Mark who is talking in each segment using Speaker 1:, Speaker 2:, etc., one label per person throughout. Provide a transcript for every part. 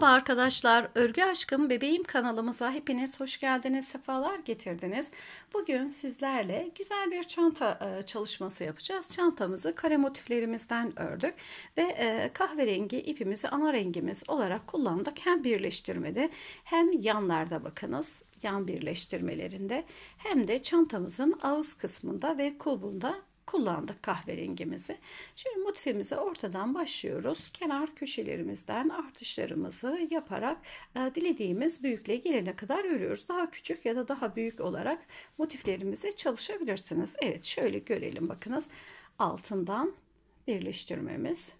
Speaker 1: Merhaba arkadaşlar, Örgü Aşkım Bebeğim kanalımıza hepiniz hoş geldiniz, sefalar getirdiniz. Bugün sizlerle güzel bir çanta e, çalışması yapacağız. Çantamızı kare motiflerimizden ördük ve e, kahverengi ipimizi ana rengimiz olarak kullandık. Hem birleştirmede hem yanlarda bakınız yan birleştirmelerinde hem de çantamızın ağız kısmında ve kulbunda kullandık kahverengimizi. Şimdi motifimize ortadan başlıyoruz. Kenar köşelerimizden artışlarımızı yaparak e, dilediğimiz büyüklüğe gelene kadar örüyoruz. Daha küçük ya da daha büyük olarak motiflerimizi çalışabilirsiniz. Evet şöyle görelim bakınız altından birleştirmemiz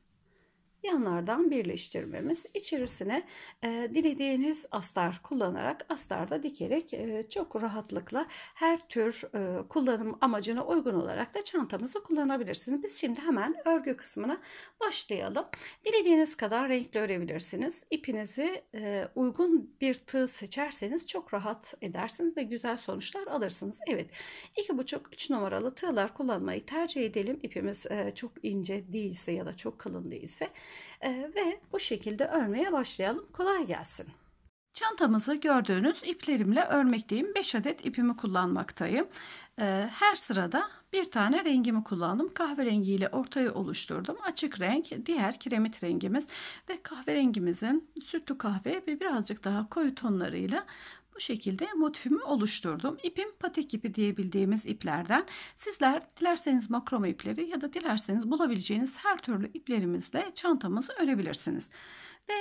Speaker 1: yanlardan birleştirmemiz. içerisine e, dilediğiniz astar kullanarak astarda dikerek e, çok rahatlıkla her tür e, kullanım amacına uygun olarak da çantamızı kullanabilirsiniz. Biz şimdi hemen örgü kısmına başlayalım. Dilediğiniz kadar renkli örebilirsiniz. İpinizi e, uygun bir tığ seçerseniz çok rahat edersiniz ve güzel sonuçlar alırsınız. Evet 2,5-3 numaralı tığlar kullanmayı tercih edelim. İpimiz e, çok ince değilse ya da çok kalın değilse e, ve bu şekilde örmeye başlayalım. Kolay gelsin. Çantamızı gördüğünüz iplerimle örmekteyim. 5 adet ipimi kullanmaktayım. Ee, her sırada bir tane rengimi kullandım. Kahverengi ile ortayı oluşturdum. Açık renk, diğer kiremit rengimiz ve kahverengimizin sütlü kahve ve birazcık daha koyu tonlarıyla şekilde motifimi oluşturdum. İpim patik ipi diyebildiğimiz iplerden. Sizler dilerseniz makrome ipleri ya da dilerseniz bulabileceğiniz her türlü iplerimizle çantamızı örebilirsiniz. Ve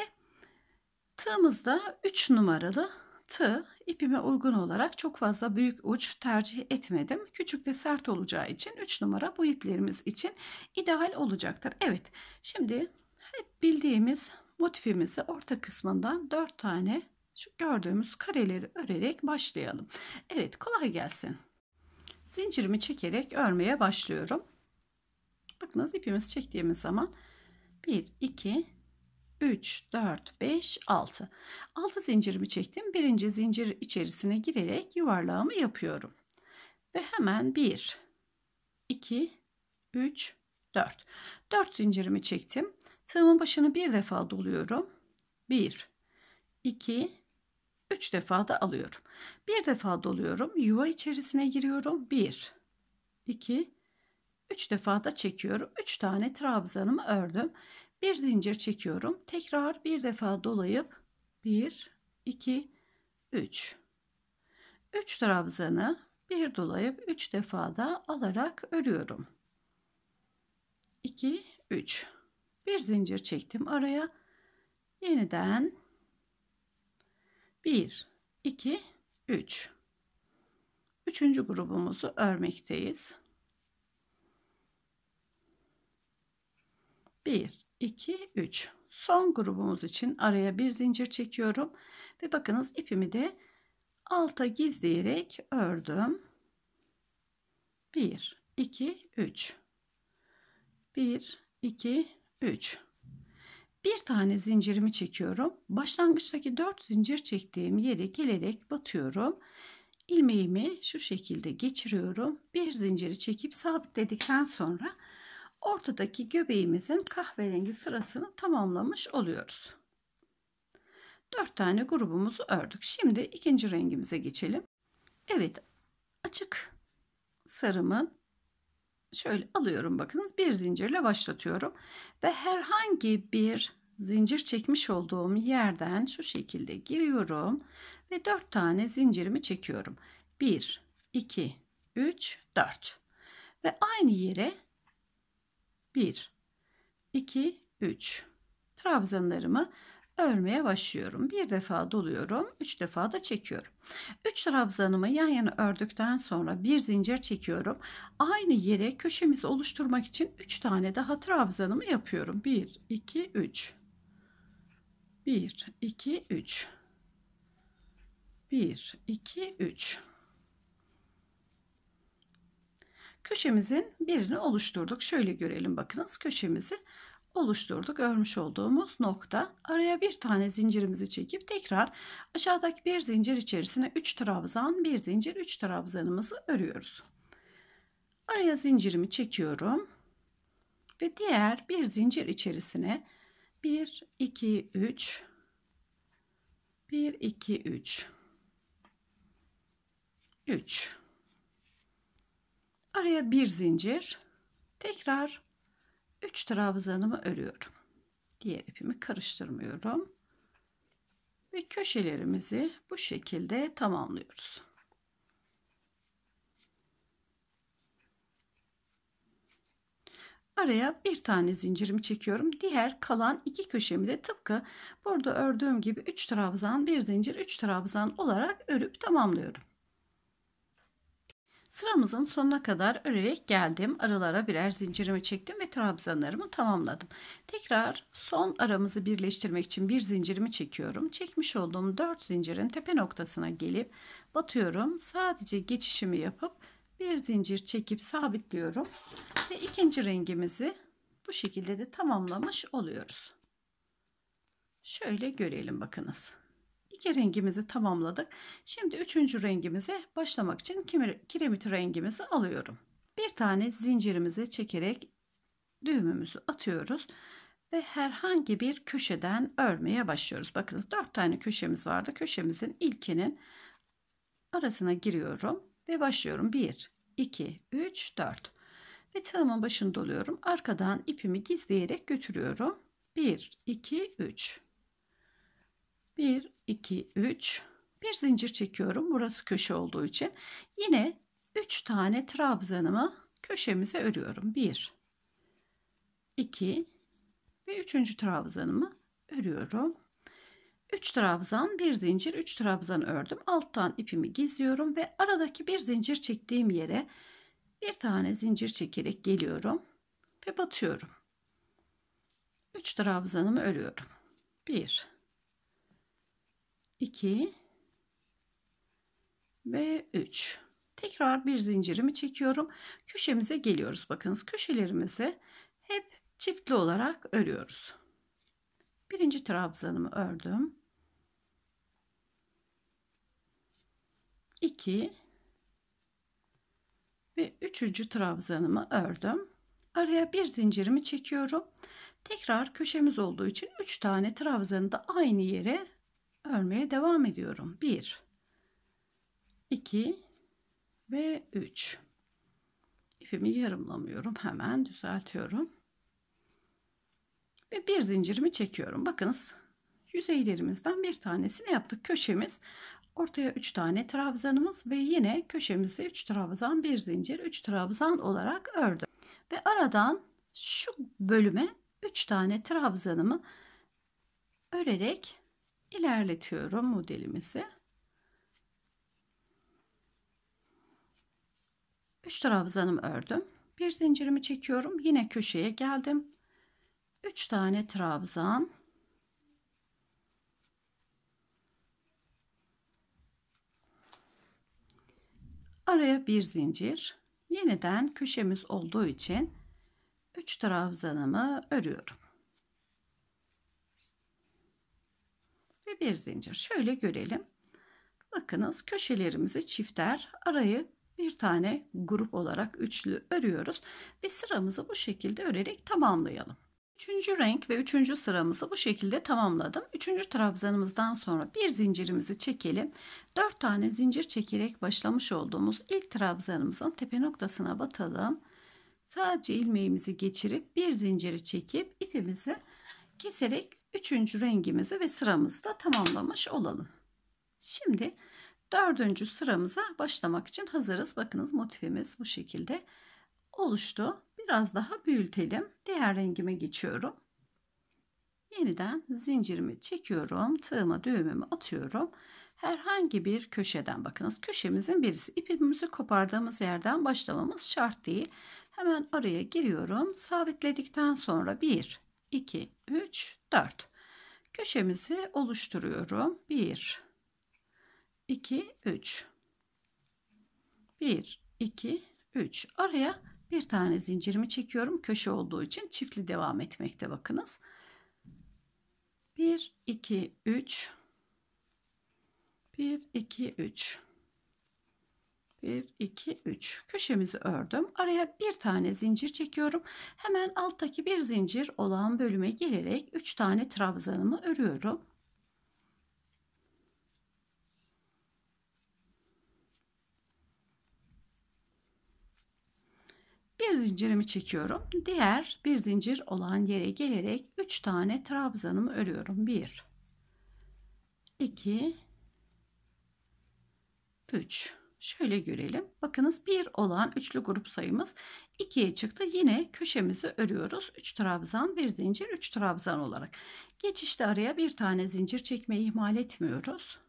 Speaker 1: tığımızda 3 numaralı tığ ipime uygun olarak çok fazla büyük uç tercih etmedim. Küçük de sert olacağı için 3 numara bu iplerimiz için ideal olacaktır. Evet şimdi hep bildiğimiz motifimizi orta kısmından 4 tane şu gördüğümüz kareleri örerek başlayalım. Evet kolay gelsin. Zincirimi çekerek örmeye başlıyorum. Bakınız ipimiz çektiğimiz zaman 1, 2, 3, 4, 5, 6. 6 zincirimi çektim. Birinci zincir içerisine girerek yuvarlağımı yapıyorum. Ve hemen 1, 2, 3, 4. 4 zincirimi çektim. Tığımın başını bir defa doluyorum. 1, 2, 3 defa da alıyorum. 1 defa doluyorum. Yuva içerisine giriyorum. 1, 2, 3 defa da çekiyorum. 3 tane trabzanımı ördüm. Bir zincir çekiyorum. Tekrar bir defa dolayıp 1, 2, 3. 3 trabzanı bir dolayıp 3 defa da alarak örüyorum. 2, 3. Bir zincir çektim araya. Yeniden 1, 2, 3. Üçüncü grubumuzu örmekteyiz. 1, 2, 3. Son grubumuz için araya bir zincir çekiyorum. Ve bakınız ipimi de alta gizleyerek ördüm. 1, 2, 3. 1, 2, 3. Bir tane zincirimi çekiyorum. Başlangıçtaki 4 zincir çektiğim yere gelerek batıyorum. Ilmeğimi şu şekilde geçiriyorum. Bir zinciri çekip sabitledikten sonra ortadaki göbeğimizin kahverengi sırasını tamamlamış oluyoruz. 4 tane grubumuzu ördük. Şimdi ikinci rengimize geçelim. Evet açık sarımın şöyle alıyorum bakınız bir zincirle başlatıyorum ve herhangi bir zincir çekmiş olduğum yerden şu şekilde giriyorum ve 4 tane zincirimi çekiyorum 1 2 3 4 ve aynı yere 1 2 3 trabzanlarımı örmeye başlıyorum. Bir defa doluyorum, üç defa da çekiyorum. Üç trabzanımı yan yana ördükten sonra bir zincir çekiyorum. Aynı yere köşemizi oluşturmak için üç tane daha trabzanımı yapıyorum. Bir, iki, üç. Bir, iki, üç. Bir, iki, üç. Köşemizin birini oluşturduk. Şöyle görelim bakınız köşemizi oluşturduk örmüş olduğumuz nokta. Araya bir tane zincirimizi çekip tekrar aşağıdaki bir zincir içerisine 3 trabzan, bir zincir 3 trabzanımızı örüyoruz. Araya zincirimi çekiyorum ve diğer bir zincir içerisine 1 2 3 1 2 3 3 araya bir zincir tekrar 3 trabzanımı örüyorum. Diğer ipimi karıştırmıyorum. Ve köşelerimizi bu şekilde tamamlıyoruz. Araya bir tane zincirimi çekiyorum. Diğer kalan iki köşemi de tıpkı burada ördüğüm gibi 3 trabzan, bir zincir, 3 trabzan olarak örüp tamamlıyorum. Sıramızın sonuna kadar örerek geldim. Aralara birer zincirimi çektim ve trabzanlarımı tamamladım. Tekrar son aramızı birleştirmek için bir zincirimi çekiyorum. Çekmiş olduğum 4 zincirin tepe noktasına gelip batıyorum. Sadece geçişimi yapıp bir zincir çekip sabitliyorum. Ve ikinci rengimizi bu şekilde de tamamlamış oluyoruz. Şöyle görelim bakınız. İki rengimizi tamamladık. Şimdi üçüncü rengimize başlamak için kiremit rengimizi alıyorum. Bir tane zincirimizi çekerek düğümümüzü atıyoruz ve herhangi bir köşeden örmeye başlıyoruz. Bakınız dört tane köşemiz vardı. Köşemizin ilkinin arasına giriyorum ve başlıyorum. 1, 2, 3, 4 ve tığımın başını doluyorum. Arkadan ipimi gizleyerek götürüyorum. 1, 2, 3 1, 2, 3 bir zincir çekiyorum. Burası köşe olduğu için. Yine 3 tane trabzanımı köşemize örüyorum. 1, 2 ve 3. trabzanımı örüyorum. 3 trabzan, bir zincir, 3 trabzan ördüm. Alttan ipimi gizliyorum ve aradaki bir zincir çektiğim yere bir tane zincir çekerek geliyorum ve batıyorum. 3 trabzanımı örüyorum. 1 2 ve 3 tekrar bir zincirimi çekiyorum köşemize geliyoruz bakınız köşelerimizi hep çiftli olarak örüyoruz birinci trabzanımı ördüm 2 ve üçüncü trabzanımı ördüm araya bir zincirimi çekiyorum tekrar köşemiz olduğu için 3 tane trabzanı da aynı yere örmeye devam ediyorum. 1 2 ve 3 İpimi yarımlamıyorum. Hemen düzeltiyorum. Ve bir zincirimi çekiyorum. Bakınız yüzeylerimizden bir tanesini yaptık. Köşemiz ortaya 3 tane trabzanımız ve yine köşemizi 3 trabzan bir zincir 3 trabzan olarak ördüm. Ve aradan şu bölüme 3 tane trabzanımı örerek ilerletiyorum modelimizi. Üç trabzanımı ördüm. Bir zincirimi çekiyorum. Yine köşeye geldim. Üç tane trabzan. Araya bir zincir. Yeniden köşemiz olduğu için 3 trabzanımı örüyorum. bir zincir. Şöyle görelim. Bakınız köşelerimizi çifter arayı bir tane grup olarak üçlü örüyoruz ve sıramızı bu şekilde örerek tamamlayalım. Üçüncü renk ve üçüncü sıramızı bu şekilde tamamladım. Üçüncü trabzanımızdan sonra bir zincirimizi çekelim. Dört tane zincir çekerek başlamış olduğumuz ilk trabzanımızın tepe noktasına batalım. Sadece ilmeğimizi geçirip bir zinciri çekip ipimizi keserek üçüncü rengimizi ve sıramızı da tamamlamış olalım. Şimdi dördüncü sıramıza başlamak için hazırız. Bakınız motifimiz bu şekilde oluştu. Biraz daha büyütelim. Diğer rengime geçiyorum. Yeniden zincirimi çekiyorum. Tığıma düğümümü atıyorum. Herhangi bir köşeden bakınız. Köşemizin birisi ipimizi kopardığımız yerden başlamamız şart değil. Hemen araya giriyorum. Sabitledikten sonra 1 2, 3, 4. Köşemizi oluşturuyorum. 1, 2, 3. 1, 2, 3. Araya bir tane zincirimi çekiyorum. Köşe olduğu için çiftli devam etmekte bakınız. 1, 2, 3. 1, 2, 3. 1, 2, 3 köşemizi ördüm. Araya bir tane zincir çekiyorum. Hemen alttaki bir zincir olan bölüme gelerek 3 tane trabzanımı örüyorum. Bir zincirimi çekiyorum. Diğer bir zincir olan yere gelerek 3 tane trabzanımı örüyorum. 1 2 3 Şöyle görelim. Bakınız bir olan üçlü grup sayımız 2'ye çıktı. Yine köşemizi örüyoruz. 3 trabzan, bir zincir, 3 trabzan olarak. Geçişte araya bir tane zincir çekmeyi ihmal etmiyoruz.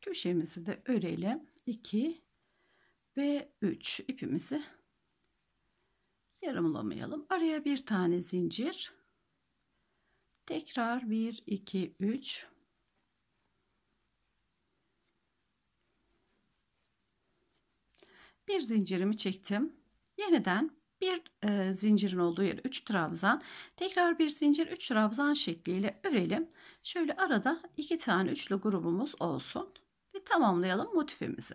Speaker 1: Köşemizi de örelim. 2 ve 3 ipimizi yarımlamayalım. Araya bir tane zincir. Tekrar 1 2 3 bir zincirimi çektim. Yeniden bir e, zincirin olduğu yere 3 trabzan tekrar bir zincir 3 trabzan şekliyle örelim. Şöyle arada 2 tane üçlü grubumuz olsun ve tamamlayalım motifimizi.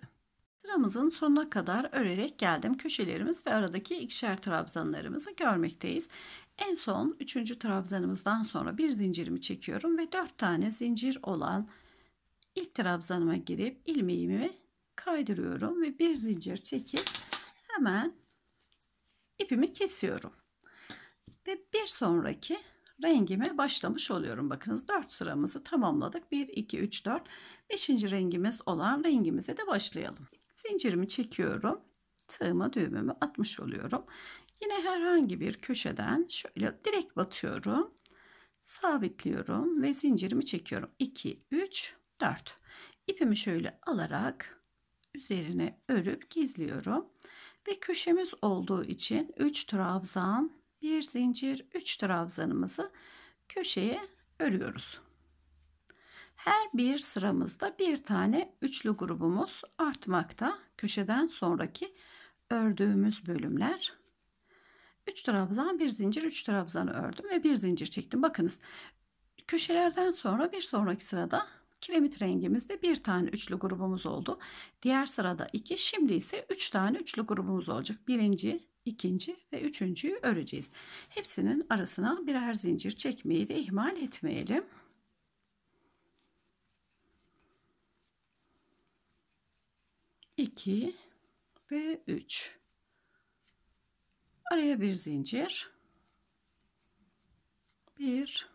Speaker 1: Sıramızın sonuna kadar örerek geldim. Köşelerimiz ve aradaki ikişer trabzanlarımızı görmekteyiz. En son 3. trabzanımızdan sonra bir zincirimi çekiyorum ve 4 tane zincir olan ilk trabzanıma girip ilmeğimi kaydırıyorum ve bir zincir çekip hemen ipimi kesiyorum. Ve bir sonraki rengime başlamış oluyorum. Bakınız 4 sıramızı tamamladık. 1, 2, 3, 4. 5. rengimiz olan rengimize de başlayalım. Zincirimi çekiyorum. Tığıma düğümümü atmış oluyorum. Yine herhangi bir köşeden şöyle direkt batıyorum. Sabitliyorum ve zincirimi çekiyorum. 2, 3, 4. İpimi şöyle alarak üzerine örüp gizliyorum. Ve köşemiz olduğu için 3 trabzan, bir zincir, 3 trabzanımızı köşeye örüyoruz. Her bir sıramızda bir tane üçlü grubumuz artmakta. Köşeden sonraki ördüğümüz bölümler 3 trabzan, bir zincir, 3 trabzanı ördüm ve bir zincir çektim. Bakınız köşelerden sonra bir sonraki sırada kiremit rengimizde bir tane üçlü grubumuz oldu. Diğer sırada iki. Şimdi ise üç tane üçlü grubumuz olacak. Birinci, ikinci ve üçüncüyü öreceğiz. Hepsinin arasına birer zincir çekmeyi de ihmal etmeyelim. İki ve üç. Araya bir zincir. Bir,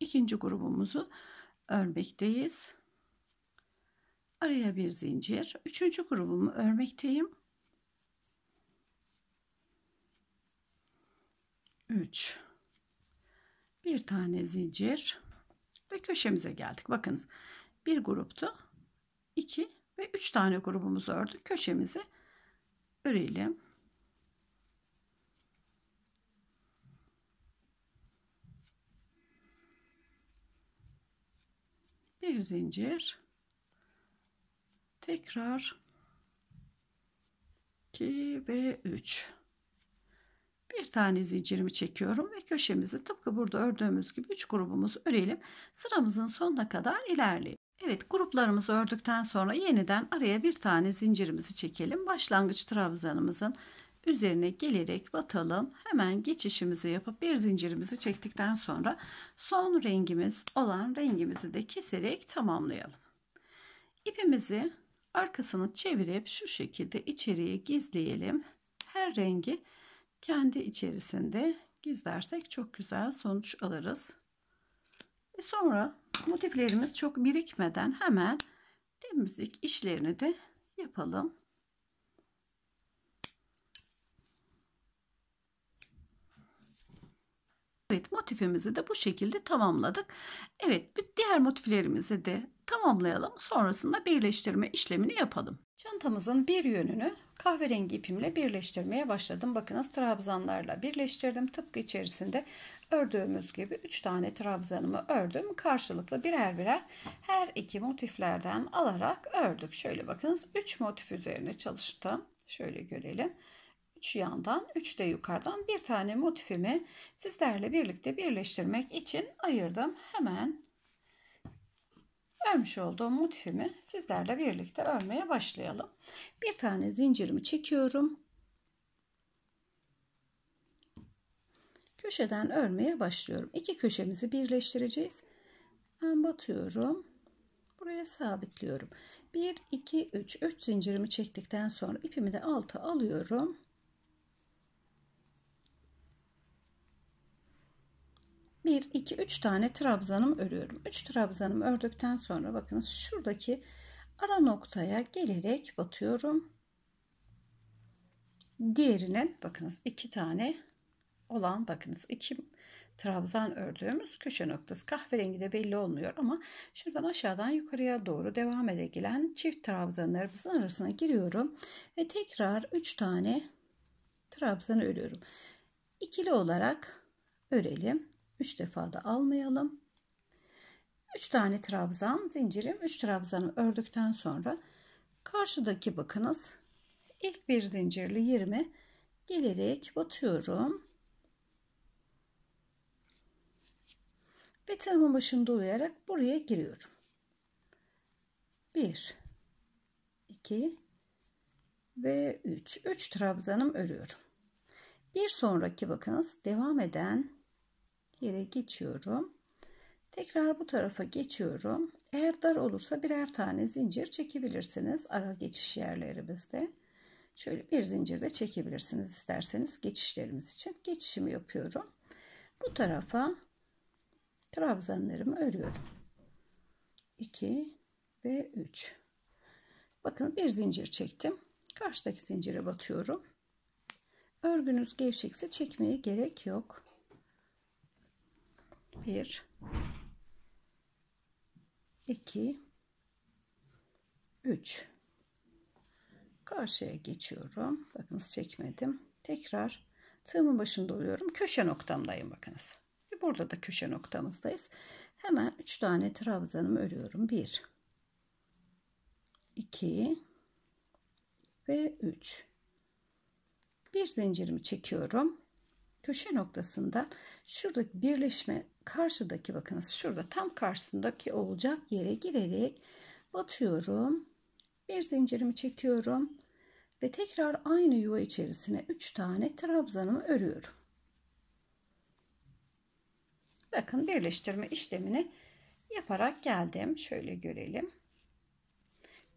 Speaker 1: ikinci grubumuzu örmekteyiz. Araya bir zincir. Üçüncü grubumu örmekteyim. 3 bir tane zincir ve köşemize geldik. Bakınız bir gruptu. 2 ve 3 tane grubumuzu ördük. Köşemizi örelim. bir zincir tekrar 2 ve 3 bir tane zincirimi çekiyorum ve köşemizi tıpkı burada ördüğümüz gibi 3 grubumuz örelim sıramızın sonuna kadar ilerleyelim Evet gruplarımızı ördükten sonra yeniden araya bir tane zincirimizi çekelim başlangıç trabzanımızın üzerine gelerek batalım. Hemen geçişimizi yapıp bir zincirimizi çektikten sonra son rengimiz olan rengimizi de keserek tamamlayalım. İpimizi arkasını çevirip şu şekilde içeriye gizleyelim. Her rengi kendi içerisinde gizlersek çok güzel sonuç alırız. Ve sonra motiflerimiz çok birikmeden hemen temizlik işlerini de yapalım. Evet motifimizi de bu şekilde tamamladık. Evet diğer motiflerimizi de tamamlayalım. Sonrasında birleştirme işlemini yapalım. Çantamızın bir yönünü kahverengi ipimle birleştirmeye başladım. Bakınız trabzanlarla birleştirdim. Tıpkı içerisinde ördüğümüz gibi 3 tane trabzanımı ördüm. Karşılıklı birer birer her iki motiflerden alarak ördük. Şöyle bakınız 3 motif üzerine çalıştım. Şöyle görelim. 3 yandan 3 de yukarıdan bir tane motifimi sizlerle birlikte birleştirmek için ayırdım. Hemen örmüş olduğum motifimi sizlerle birlikte örmeye başlayalım. Bir tane zincirimi çekiyorum. Köşeden örmeye başlıyorum. İki köşemizi birleştireceğiz. Ben batıyorum. Buraya sabitliyorum. 1, 2, 3. 3 zincirimi çektikten sonra ipimi de alta alıyorum 1, 2, 3 tane trabzanım örüyorum. 3 trabzanım ördükten sonra bakınız şuradaki ara noktaya gelerek batıyorum. Diğerinin bakınız 2 tane olan bakınız 2 trabzan ördüğümüz köşe noktası kahverengi de belli olmuyor ama şuradan aşağıdan yukarıya doğru devam ede gelen çift trabzanlarımızın arasına giriyorum ve tekrar 3 tane trabzan örüyorum. İkili olarak örelim. 3 defa da almayalım. 3 tane trabzan zincirim 3 trabzanı ördükten sonra karşıdaki bakınız ilk bir zincirli yerime gelerek batıyorum. Ve tığımın başını dolayarak buraya giriyorum. 1 2 ve 3 3 trabzanım örüyorum. Bir sonraki bakınız devam eden yere geçiyorum. Tekrar bu tarafa geçiyorum. Eğer dar olursa birer tane zincir çekebilirsiniz ara geçiş yerlerimizde. Şöyle bir zincir de çekebilirsiniz isterseniz geçişlerimiz için. Geçişimi yapıyorum. Bu tarafa trabzanlarımı örüyorum. 2 ve 3. Bakın bir zincir çektim. Karşıdaki zincire batıyorum. Örgünüz gevşekse çekmeye gerek yok. 1 2 3 karşıya geçiyorum bakınız çekmedim tekrar tığımın başında oluyorum köşe noktamdayım bakınız ve burada da köşe noktamızdayız hemen 3 tane trabzanımı örüyorum 1 2 ve 3 bir zincirimi çekiyorum köşe noktasında şuradaki birleşme karşıdaki bakınız şurada tam karşısındaki olacak yere girerek batıyorum. Bir zincirimi çekiyorum ve tekrar aynı yuva içerisine 3 tane trabzanımı örüyorum. Bakın birleştirme işlemini yaparak geldim. Şöyle görelim.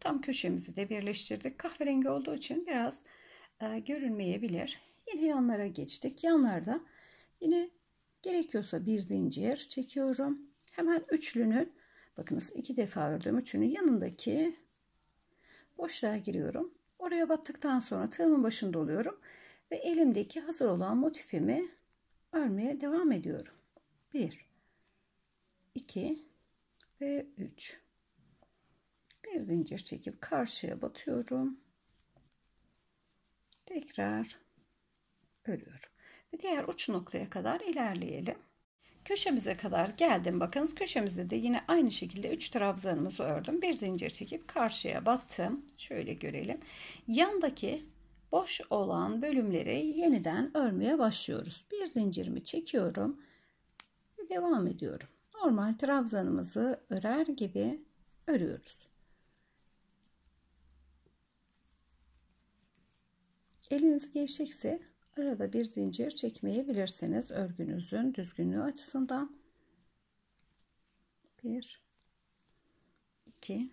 Speaker 1: Tam köşemizi de birleştirdik. Kahverengi olduğu için biraz e, görünmeyebilir. Yine yanlara geçtik. Yanlarda yine Gerekiyorsa bir zincir çekiyorum. Hemen üçlünü, bakınız iki defa ördüğüm üçünün yanındaki boşluğa giriyorum. Oraya battıktan sonra tığımın başında oluyorum ve elimdeki hazır olan motifimi örmeye devam ediyorum. 1 2 ve 3 bir zincir çekip karşıya batıyorum. Tekrar örüyorum ve diğer uç noktaya kadar ilerleyelim. Köşemize kadar geldim. Bakınız köşemizde de yine aynı şekilde 3 trabzanımızı ördüm. Bir zincir çekip karşıya battım. Şöyle görelim. Yandaki boş olan bölümleri yeniden örmeye başlıyoruz. Bir zincirimi çekiyorum ve devam ediyorum. Normal trabzanımızı örer gibi örüyoruz. Eliniz gevşekse arada bir zincir çekmeyebilirsiniz örgünüzün düzgünlüğü açısından 1 2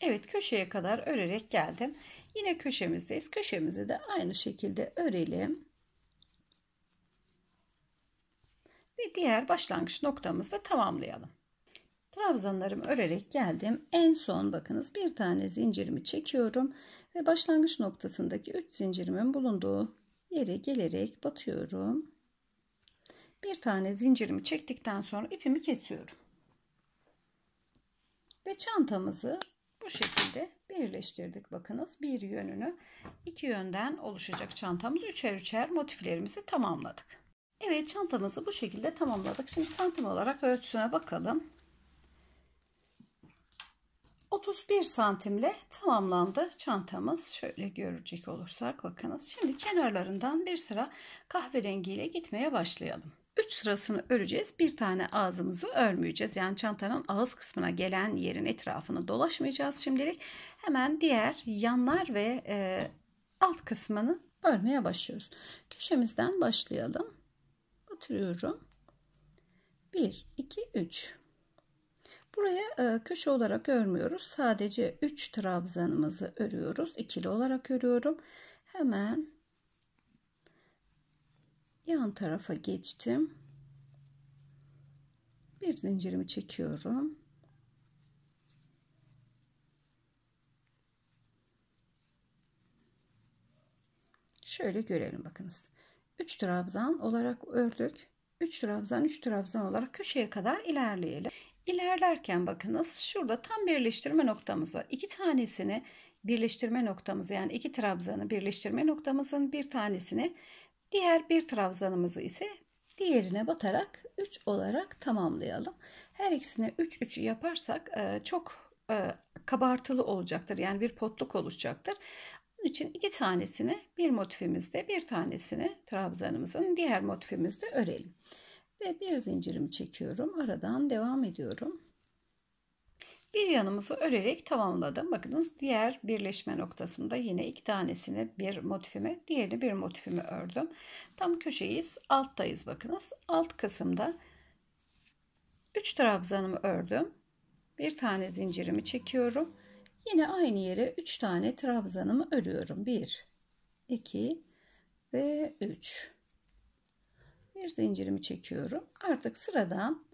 Speaker 1: Evet köşeye kadar örerek geldim yine köşemizdeyiz köşemizi de aynı şekilde örelim ve diğer başlangıç noktamızda tamamlayalım trabzanlarımı örerek geldim. En son bakınız bir tane zincirimi çekiyorum ve başlangıç noktasındaki 3 zincirimin bulunduğu yere gelerek batıyorum. Bir tane zincirimi çektikten sonra ipimi kesiyorum. Ve çantamızı bu şekilde birleştirdik. Bakınız bir yönünü iki yönden oluşacak çantamız üçer üçer motiflerimizi tamamladık. Evet çantamızı bu şekilde tamamladık. Şimdi santim olarak ölçüsüne bakalım. 31 santimle tamamlandı çantamız. Şöyle görecek olursak bakınız. Şimdi kenarlarından bir sıra kahverengiyle gitmeye başlayalım. 3 sırasını öreceğiz. Bir tane ağzımızı örmeyeceğiz. Yani çantanın ağız kısmına gelen yerin etrafını dolaşmayacağız şimdilik. Hemen diğer yanlar ve e, alt kısmını örmeye başlıyoruz. Köşemizden başlayalım. Batırıyorum. 1, 2, 3. Buraya e, köşe olarak örmüyoruz. Sadece 3 trabzanımızı örüyoruz. İkili olarak örüyorum. Hemen yan tarafa geçtim. Bir zincirimi çekiyorum. Şöyle görelim bakınız. 3 trabzan olarak ördük. 3 trabzan 3 trabzan olarak köşeye kadar ilerleyelim. İlerlerken bakınız şurada tam birleştirme noktamız var. İki tanesini birleştirme noktamız yani iki trabzanı birleştirme noktamızın bir tanesini diğer bir trabzanımızı ise diğerine batarak 3 olarak tamamlayalım. Her ikisine 3 3 yaparsak e, çok e, kabartılı olacaktır. Yani bir potluk oluşacaktır. Bunun için iki tanesini bir motifimizde bir tanesini trabzanımızın diğer motifimizde örelim ve bir zincirimi çekiyorum. Aradan devam ediyorum. Bir yanımızı örerek tamamladım. Bakınız diğer birleşme noktasında yine iki tanesini bir motifime, diğerini bir motifime ördüm. Tam köşeyiz, alttayız bakınız. Alt kısımda 3 trabzanımı ördüm. Bir tane zincirimi çekiyorum. Yine aynı yere 3 tane trabzanımı örüyorum. 1, 2 ve 3 bir zincirimi çekiyorum. Artık sıradan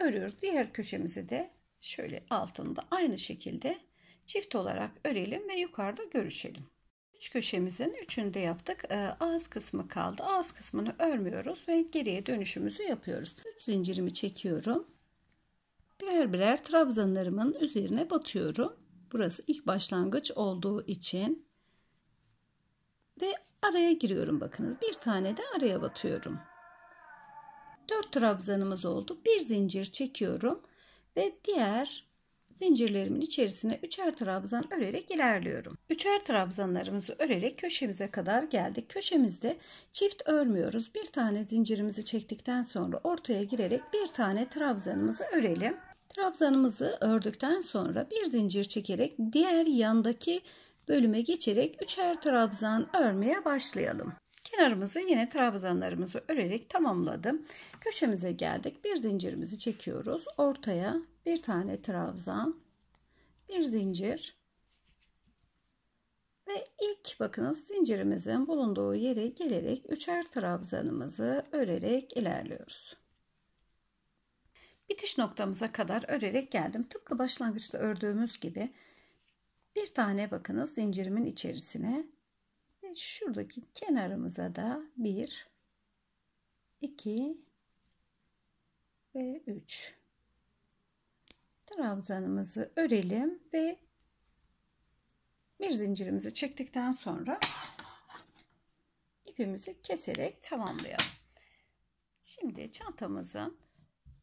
Speaker 1: örüyoruz. Diğer köşemizi de şöyle altında aynı şekilde çift olarak örelim ve yukarıda görüşelim. Üç köşemizin üçünü de yaptık. Ee, ağız kısmı kaldı. Ağız kısmını örmüyoruz ve geriye dönüşümüzü yapıyoruz. 3 zincirimi çekiyorum. Birer birer trabzanlarımın üzerine batıyorum. Burası ilk başlangıç olduğu için Ve araya giriyorum bakınız. Bir tane de araya batıyorum. 4 trabzanımız oldu. Bir zincir çekiyorum ve diğer zincirlerimin içerisine üçer trabzan örerek ilerliyorum. Üçer trabzanlarımızı örerek köşemize kadar geldik. Köşemizde çift örmüyoruz. Bir tane zincirimizi çektikten sonra ortaya girerek bir tane trabzanımızı örelim. Trabzanımızı ördükten sonra bir zincir çekerek diğer yandaki bölüme geçerek üçer trabzan örmeye başlayalım. Kenarımızı yine trabzanlarımızı örerek tamamladım. Köşemize geldik. Bir zincirimizi çekiyoruz. Ortaya bir tane trabzan, bir zincir ve ilk bakınız zincirimizin bulunduğu yere gelerek üçer trabzanımızı örerek ilerliyoruz. Bitiş noktamıza kadar örerek geldim. Tıpkı başlangıçta ördüğümüz gibi bir tane bakınız zincirimin içerisine şuradaki kenarımıza da 1, 2 ve 3 trabzanımızı örelim ve bir zincirimizi çektikten sonra ipimizi keserek tamamlayalım. Şimdi çantamızın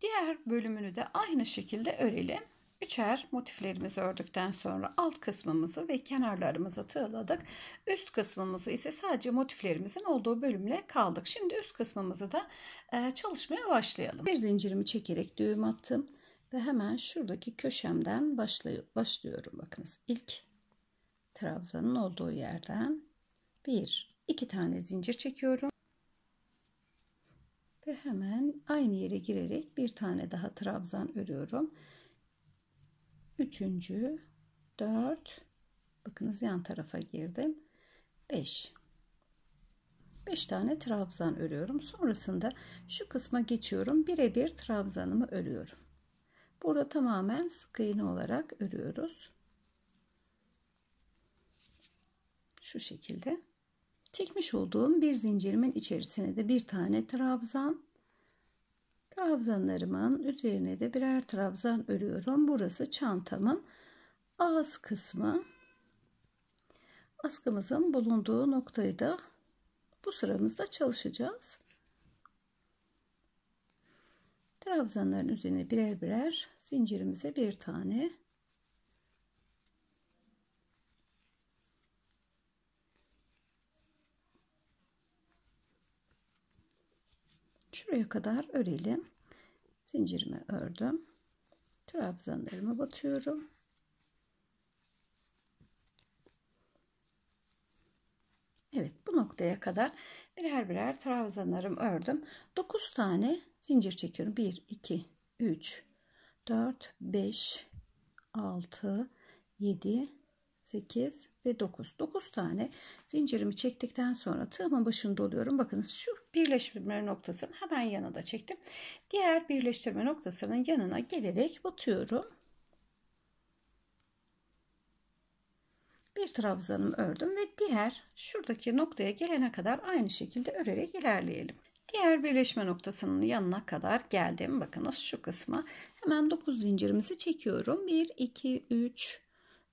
Speaker 1: diğer bölümünü de aynı şekilde örelim. Üçer motiflerimizi ördükten sonra alt kısmımızı ve kenarlarımızı tığladık. Üst kısmımızı ise sadece motiflerimizin olduğu bölümle kaldık. Şimdi üst kısmımızı da e, çalışmaya başlayalım. Bir zincirimi çekerek düğüm attım ve hemen şuradaki köşemden başlıyorum. Bakınız ilk trabzanın olduğu yerden bir iki tane zincir çekiyorum. Ve hemen aynı yere girerek bir tane daha trabzan örüyorum Üçüncü, dört. Bakınız yan tarafa girdim. Beş. Beş tane trabzan örüyorum. Sonrasında şu kısma geçiyorum. Birebir trabzanımı örüyorum. Burada tamamen sık iğne olarak örüyoruz. Şu şekilde. Çekmiş olduğum bir zincirimin içerisine de bir tane trabzan Trabzanlarımın üzerine de birer trabzan örüyorum. Burası çantamın ağız kısmı. Askımızın bulunduğu noktayı da bu sıramızda çalışacağız. Trabzanların üzerine birer birer zincirimize bir tane Şuraya kadar örelim. Zincirimi ördüm. Trabzanlarımı batıyorum. Evet bu noktaya kadar birer birer trabzanlarım ördüm. 9 tane zincir çekiyorum. 1, 2, 3, 4, 5, 6, 7, 8 ve 9. 9 tane zincirimi çektikten sonra tığımın başında doluyorum. Bakınız şu birleştirme noktasının hemen yanında çektim. Diğer birleştirme noktasının yanına gelerek batıyorum. Bir trabzanımı ördüm ve diğer şuradaki noktaya gelene kadar aynı şekilde örerek ilerleyelim. Diğer birleşme noktasının yanına kadar geldim. Bakınız şu kısma hemen 9 zincirimizi çekiyorum. 1, 2, 3,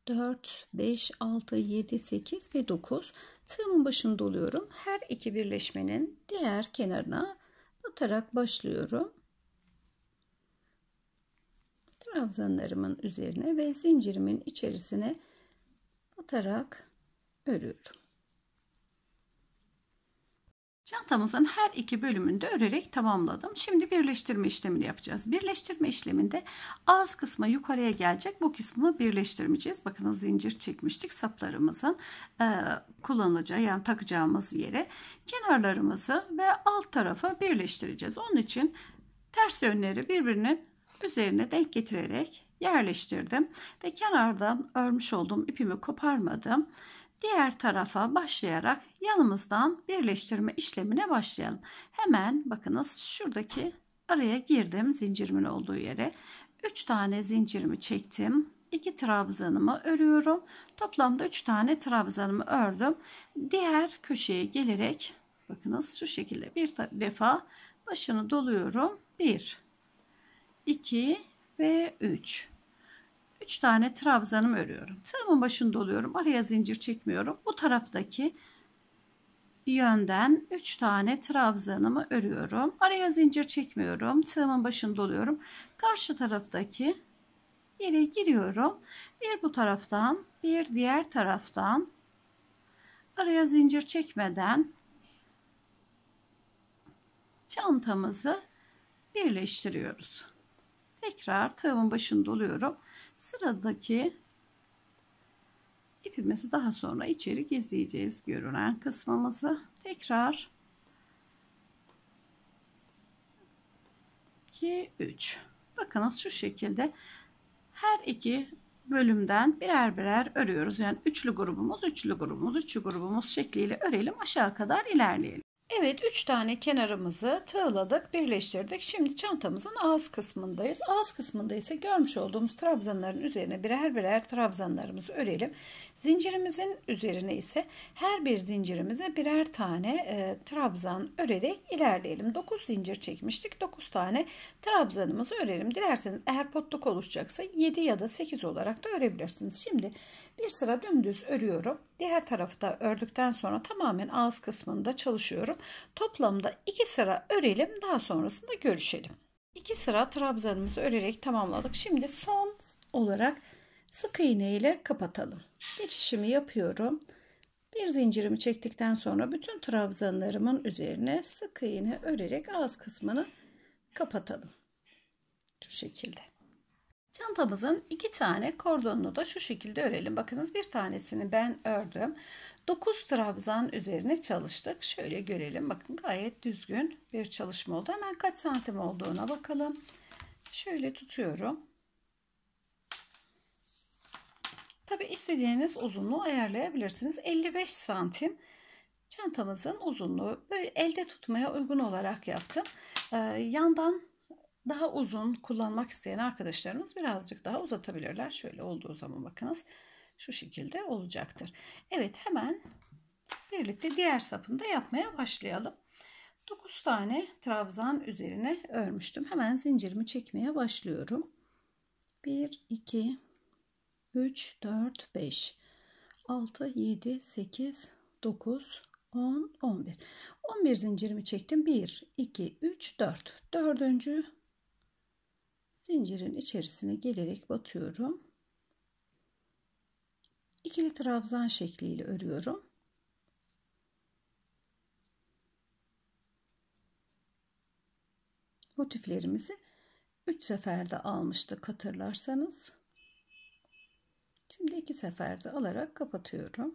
Speaker 1: 4, 5, 6, 7, 8 ve 9 tığımın başını doluyorum. Her iki birleşmenin diğer kenarına batarak başlıyorum. Trabzanlarımın üzerine ve zincirimin içerisine batarak örüyorum. Çantamızın her iki bölümünü de örerek tamamladım. Şimdi birleştirme işlemini yapacağız. Birleştirme işleminde ağız kısmı yukarıya gelecek. Bu kısmı birleştirmeyeceğiz. Bakın zincir çekmiştik saplarımızın e, kullanılacağı yani takacağımız yere. Kenarlarımızı ve alt tarafı birleştireceğiz. Onun için ters yönleri birbirine üzerine denk getirerek yerleştirdim. Ve kenardan örmüş olduğum ipimi koparmadım diğer tarafa başlayarak yanımızdan birleştirme işlemine başlayalım. Hemen bakınız şuradaki araya girdim zincirimin olduğu yere. 3 tane zincirimi çektim. 2 trabzanımı örüyorum. Toplamda 3 tane trabzanımı ördüm. Diğer köşeye gelerek bakınız şu şekilde bir defa başını doluyorum. 1 2 ve 3 3 tane trabzanımı örüyorum. Tığımın başında oluyorum. Araya zincir çekmiyorum. Bu taraftaki yönden 3 tane trabzanımı örüyorum. Araya zincir çekmiyorum. Tığımın başında oluyorum. Karşı taraftaki yere giriyorum. Bir bu taraftan, bir diğer taraftan araya zincir çekmeden çantamızı birleştiriyoruz. Tekrar tığımın başında oluyorum. Sıradaki ipimizi daha sonra içeri gizleyeceğiz görünen kısmımızı. Tekrar 2 3. Bakınız şu şekilde her iki bölümden birer birer örüyoruz. Yani üçlü grubumuz, üçlü grubumuz, üçlü grubumuz şekliyle örelim aşağı kadar ilerleyelim. Evet 3 tane kenarımızı tığladık birleştirdik. Şimdi çantamızın ağız kısmındayız. Ağız kısmında ise görmüş olduğumuz trabzanların üzerine birer birer trabzanlarımızı örelim. Zincirimizin üzerine ise her bir zincirimize birer tane e, trabzan örerek ilerleyelim. 9 zincir çekmiştik. 9 tane trabzanımızı örelim. Dilerseniz eğer potluk oluşacaksa 7 ya da 8 olarak da örebilirsiniz. Şimdi bir sıra dümdüz örüyorum. Diğer tarafı da ördükten sonra tamamen ağız kısmında çalışıyorum. Toplamda 2 sıra örelim. Daha sonrasında görüşelim. 2 sıra trabzanımızı örerek tamamladık. Şimdi son olarak sık iğne ile kapatalım. Geçişimi yapıyorum. Bir zincirimi çektikten sonra bütün trabzanlarımın üzerine sık iğne örerek ağız kısmını kapatalım. Şu şekilde. Çantamızın iki tane kordonunu da şu şekilde örelim. Bakınız bir tanesini ben ördüm. 9 trabzan üzerine çalıştık. Şöyle görelim. Bakın gayet düzgün bir çalışma oldu. Hemen kaç santim olduğuna bakalım. Şöyle tutuyorum. Tabi istediğiniz uzunluğu ayarlayabilirsiniz. 55 santim çantamızın uzunluğu böyle elde tutmaya uygun olarak yaptım. Ee, yandan daha uzun kullanmak isteyen arkadaşlarımız birazcık daha uzatabilirler. Şöyle olduğu zaman bakınız şu şekilde olacaktır. Evet hemen birlikte diğer sapını da yapmaya başlayalım. 9 tane trabzan üzerine örmüştüm. Hemen zincirimi çekmeye başlıyorum. 1 2 3, 4, 5, 6, 7, 8, 9, 10, 11. 11 zincirimi çektim. 1, 2, 3, 4. Dördüncü zincirin içerisine gelerek batıyorum. İkili trabzan şekliyle örüyorum. Motiflerimizi 3 seferde almıştık hatırlarsanız. Şimdi iki seferde alarak kapatıyorum.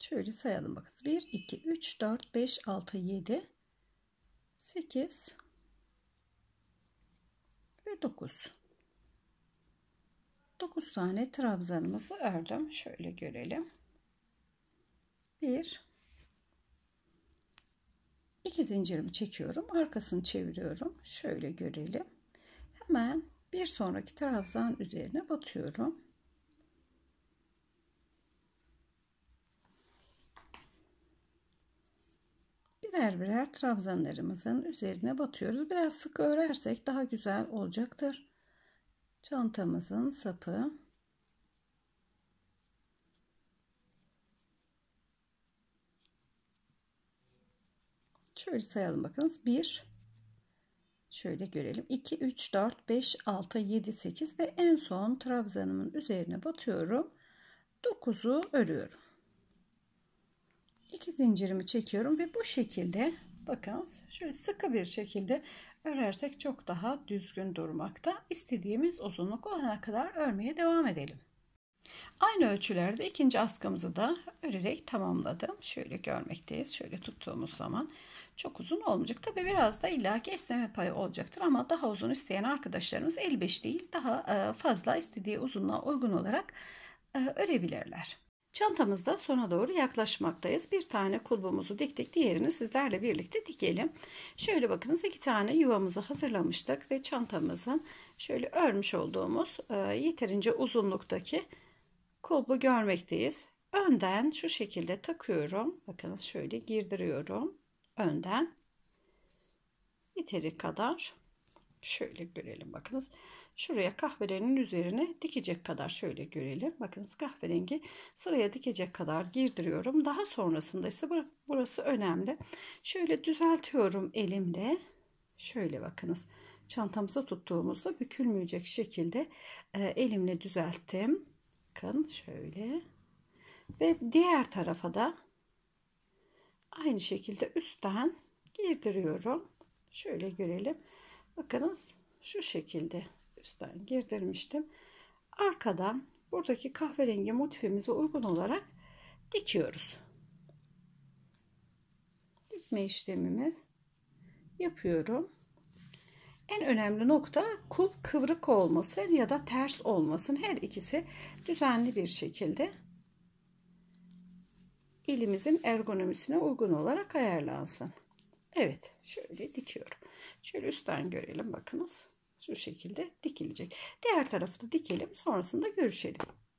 Speaker 1: Şöyle sayalım bakın. 1, 2, 3, 4, 5, 6, 7, 8 ve 9. 9 tane trabzanımızı ördüm. Şöyle görelim. 1 2 zincirimi çekiyorum. Arkasını çeviriyorum. Şöyle görelim. Hemen bir sonraki trabzan üzerine batıyorum. Birer birer trabzanlarımızın üzerine batıyoruz. Biraz sık örersek daha güzel olacaktır. Çantamızın sapı Şöyle sayalım bakınız. 1 Şöyle görelim. 2, 3, 4, 5, 6, 7, 8 ve en son trabzanımın üzerine batıyorum. 9'u örüyorum. 2 zincirimi çekiyorum ve bu şekilde bakın şöyle sıkı bir şekilde örersek çok daha düzgün durmakta. İstediğimiz uzunluk olana kadar örmeye devam edelim. Aynı ölçülerde ikinci askımızı da örerek tamamladım. Şöyle görmekteyiz. Şöyle tuttuğumuz zaman çok uzun olmayacak. Tabii biraz da illaki esneme payı olacaktır ama daha uzun isteyen arkadaşlarımız 55 değil daha e, fazla istediği uzunluğa uygun olarak e, örebilirler. Çantamızda sona doğru yaklaşmaktayız. Bir tane kulbumuzu diktik. Diğerini sizlerle birlikte dikelim. Şöyle bakınız iki tane yuvamızı hazırlamıştık ve çantamızın şöyle örmüş olduğumuz e, yeterince uzunluktaki kulbu görmekteyiz. Önden şu şekilde takıyorum. Bakınız şöyle girdiriyorum önden yeteri kadar şöyle görelim bakınız. Şuraya kahverenin üzerine dikecek kadar şöyle görelim. Bakınız kahverengi sıraya dikecek kadar girdiriyorum. Daha sonrasında ise burası önemli. Şöyle düzeltiyorum elimle. Şöyle bakınız. Çantamıza tuttuğumuzda bükülmeyecek şekilde e, elimle düzelttim. Bakın şöyle. Ve diğer tarafa da Aynı şekilde üstten girdiriyorum. Şöyle görelim. Bakınız şu şekilde üstten girdirmiştim. Arkadan buradaki kahverengi motifimize uygun olarak dikiyoruz. Dikme işlemimi yapıyorum. En önemli nokta kul kıvrık olmasın ya da ters olmasın. Her ikisi düzenli bir şekilde elimizin ergonomisine uygun olarak ayarlansın. Evet şöyle dikiyorum. Şöyle üstten görelim bakınız. Şu şekilde dikilecek. Diğer tarafı da dikelim sonrasında görüşelim.